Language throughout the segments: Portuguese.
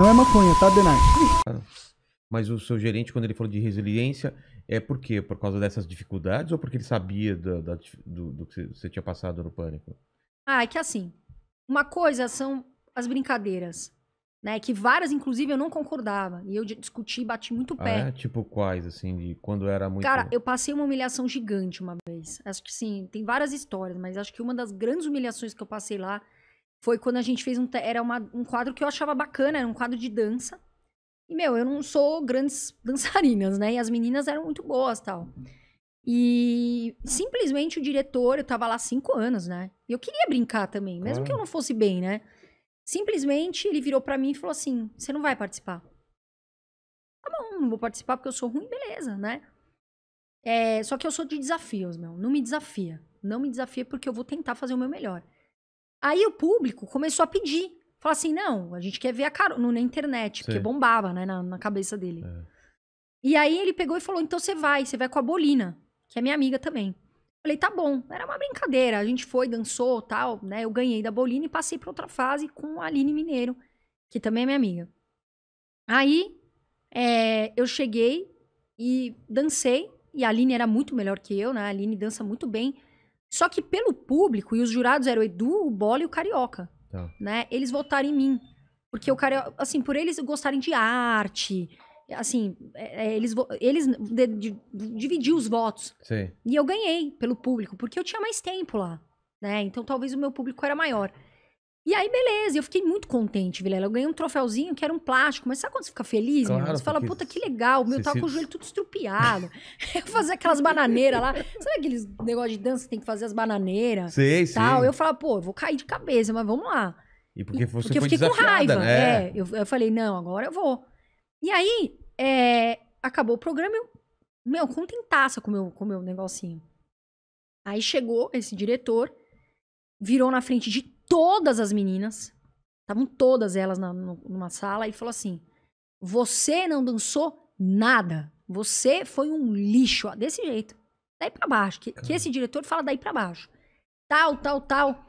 Não é maconha, tá, Denar? Mas o seu gerente, quando ele falou de resiliência, é por quê? Por causa dessas dificuldades ou porque ele sabia do, do, que você tinha passado no pânico? Ah, é que assim, uma coisa são as brincadeiras, né? Que várias, inclusive, eu não concordava. E eu discuti e bati muito ah, pé. Ah, é? Tipo quais, assim, de quando era muito... Cara, eu passei uma humilhação gigante uma vez. Acho que sim, tem várias histórias, mas acho que uma das grandes humilhações que eu passei lá foi quando a gente fez um. Era uma, um quadro que eu achava bacana, era um quadro de dança. E, meu, eu não sou grandes dançarinas, né? E as meninas eram muito boas tal. E simplesmente o diretor, eu tava lá cinco anos, né? E eu queria brincar também, mesmo ah. que eu não fosse bem, né? Simplesmente ele virou para mim e falou assim: você não vai participar. Tá bom, não vou participar porque eu sou ruim, beleza, né? É, só que eu sou de desafios, meu. Não me desafia. Não me desafia porque eu vou tentar fazer o meu melhor. Aí o público começou a pedir. Falar assim, não, a gente quer ver a Carol na internet, Sim. porque bombava, né, na, na cabeça dele. É. E aí ele pegou e falou, então você vai, você vai com a Bolina, que é minha amiga também. Falei, tá bom, era uma brincadeira, a gente foi, dançou, tal, né, eu ganhei da Bolina e passei pra outra fase com a Aline Mineiro, que também é minha amiga. Aí, é, eu cheguei e dancei, e a Aline era muito melhor que eu, né, a Aline dança muito bem, só que pelo público, e os jurados eram o Edu, o Bola e o Carioca. Tá. Né? Eles votaram em mim. Porque o Carioca, assim, por eles gostarem de arte, assim, é, é eles, eles de, de, dividiu os votos. Sim. E eu ganhei pelo público, porque eu tinha mais tempo lá. Né? Então talvez o meu público era maior. E aí, beleza, eu fiquei muito contente, Vilela. Eu ganhei um troféuzinho que era um plástico, mas sabe quando você fica feliz? Claro, você fala, puta, que legal, meu, se, com o joelho tudo piada. eu fazia aquelas bananeiras lá. Sabe aqueles negócio de dança que tem que fazer as bananeiras? Sei, tal? Sim. Eu falava, pô, vou cair de cabeça, mas vamos lá. E porque você porque eu fiquei com raiva. Né? É, eu, eu falei, não, agora eu vou. E aí, é, acabou o programa, eu, meu, contentaça com meu, o com meu negocinho. Aí chegou esse diretor, virou na frente de todas as meninas, estavam todas elas na, numa sala, e falou assim: Você não dançou nada. Você foi um lixo, ó, desse jeito. Daí pra baixo. Que, que esse diretor fala daí pra baixo. Tal, tal, tal.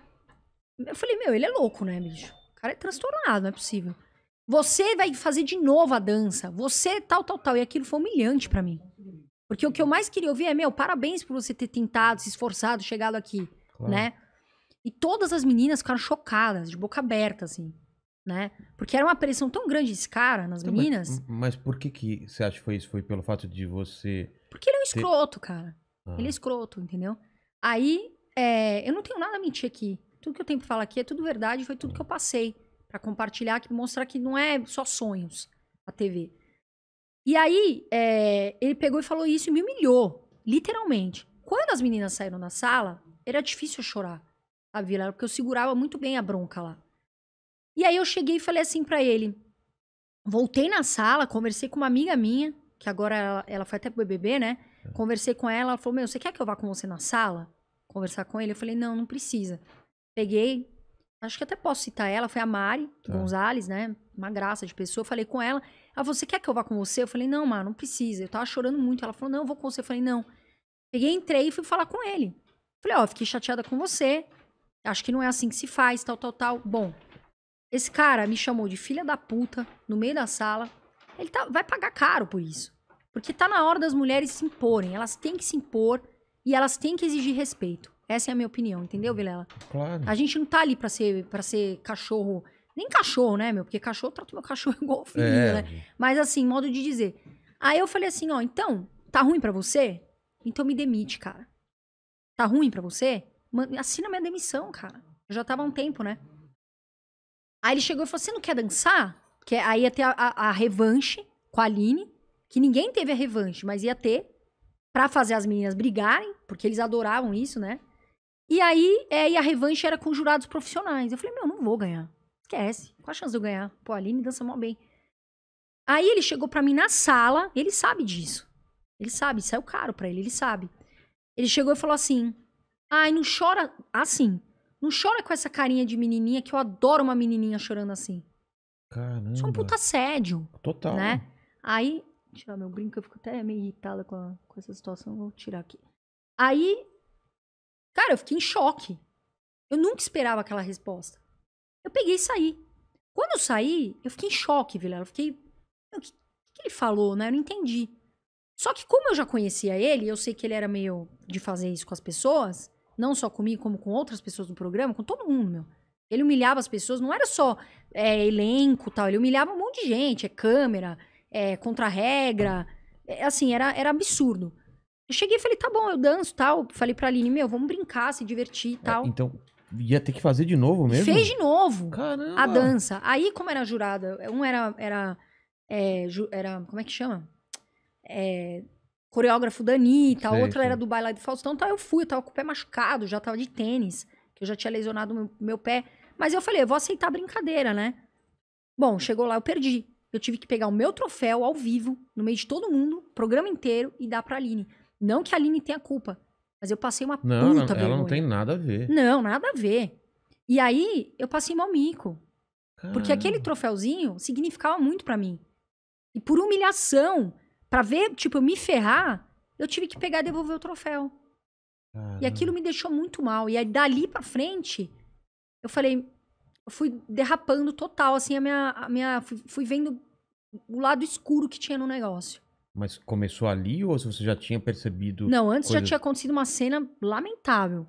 Eu falei, meu, ele é louco, né, bicho? O cara é transtornado, não é possível. Você vai fazer de novo a dança. Você tal, tal, tal. E aquilo foi humilhante para mim. Porque o que eu mais queria ouvir é, meu, parabéns por você ter tentado, se esforçado, chegado aqui, claro. né? E todas as meninas ficaram chocadas, de boca aberta, assim né? Porque era uma pressão tão grande esse cara nas então, meninas. Mas, mas, por que que você acha que foi isso? Foi pelo fato de você... Porque ele é um ter... escroto, cara. Ah. Ele é escroto, entendeu? Aí, é, eu não tenho nada a mentir aqui. Tudo que eu tenho pra falar aqui é tudo verdade, foi tudo que eu passei. para compartilhar, que mostrar que não é só sonhos a TV. E aí, é, ele pegou e falou isso e me humilhou, literalmente. Quando as meninas saíram da sala, era difícil chorar, sabe, Vila Porque eu segurava muito bem a bronca lá. E aí eu cheguei e falei assim para ele. Voltei na sala, conversei com uma amiga minha, que agora ela, ela foi até pro BBB, né? É. Conversei com ela, ela falou: Meu, você quer que eu vá com você na sala? Conversar com ele? Eu falei: Não, não precisa. Peguei, acho que até posso citar ela, foi a Mari tá. Gonzalez, né? Uma graça de pessoa. Falei com ela: Ela falou: Você quer que eu vá com você? Eu falei: Não, Mar, não precisa. Eu tava chorando muito. Ela falou: Não, eu vou com você. Eu falei: Não. Peguei, entrei e fui falar com ele. Falei: Ó, oh, fiquei chateada com você. Acho que não é assim que se faz, tal, tal, tal. Bom, esse cara me chamou de filha da puta no meio da sala. Ele tá, vai pagar caro por isso. Porque tá na hora das mulheres se imporem. Elas têm que se impor e elas têm que exigir respeito. Essa é a minha opinião, entendeu, Vilela? Claro. A gente não tá ali pra ser, pra ser cachorro. Nem cachorro, né, meu? Porque cachorro trata meu cachorro igual filho, é. né? Mas assim, modo de dizer. Aí eu falei assim, ó, então, tá ruim para você? Então me demite, cara. Tá ruim para você? Assina minha demissão, cara. Eu já tava um tempo, né? Aí ele chegou e falou: Você não quer dançar? Que é, aí ia ter a, a, a revanche com a Aline, que ninguém teve a revanche, mas ia ter, para fazer as meninas brigarem, porque eles adoravam isso, né? E aí, é, e a revanche era com jurados profissionais. Eu falei: Meu, não vou ganhar. Esquece. Qual a chance de eu ganhar? Pô, a Aline dança mal bem. Aí ele chegou para mim na sala, ele sabe disso. Ele sabe, saiu é caro para ele, ele sabe. Ele chegou e falou assim: "Ai, não chora assim. Não chora com essa carinha de menininha, que eu adoro uma menininha chorando assim. Caramba. Isso é um puta assédio. Total. Né? Aí, tirar meu brinco, eu fico até meio irritada com, a, com essa situação, vou tirar aqui. Aí, cara, eu fiquei em choque. Eu nunca esperava aquela resposta. Eu peguei e saí. Quando eu saí, eu fiquei em choque, Vila. Eu fiquei. O que, que ele falou, né? Eu não entendi. Só que como eu já conhecia ele, eu sei que ele era meio de fazer isso com as pessoas, não só comigo, como com outras pessoas do programa, com todo mundo, meu. Ele humilhava as pessoas, não era só é, elenco tal, ele humilhava um monte de gente, é câmera, é contra-regra, é, assim, era, era absurdo. Eu cheguei e falei, tá bom, eu danço tal. Falei pra Aline, meu, vamos brincar, se divertir é, tal. É, então, ia ter que fazer de novo mesmo? Fez de novo Caramba. a dança. Aí, como era jurada, um era, era, é, ju, era como é que chama? É, coreógrafo da Anitta, a outra sim. era do Bailar do Faustão, Então, eu fui, eu tava com o pé machucado, já tava de tênis, que eu já tinha lesionado meu, meu pé. Mas eu falei, eu vou aceitar a brincadeira, né? Bom, chegou lá, eu perdi. Eu tive que pegar o meu troféu ao vivo, no meio de todo mundo, programa inteiro, e dar pra Aline. Não que a Aline tenha culpa, mas eu passei uma não, puta não, vergonha. Ela não tem nada a ver. Não, nada a ver. E aí, eu passei mal mico. Caramba. Porque aquele troféuzinho significava muito para mim. E por humilhação, para ver, tipo, eu me ferrar, eu tive que pegar e devolver o troféu. E aquilo me deixou muito mal. E aí, dali pra frente, eu falei, eu fui derrapando total, assim, a minha. A minha fui, fui vendo o lado escuro que tinha no negócio. Mas começou ali ou você já tinha percebido? Não, antes coisas... já tinha acontecido uma cena lamentável.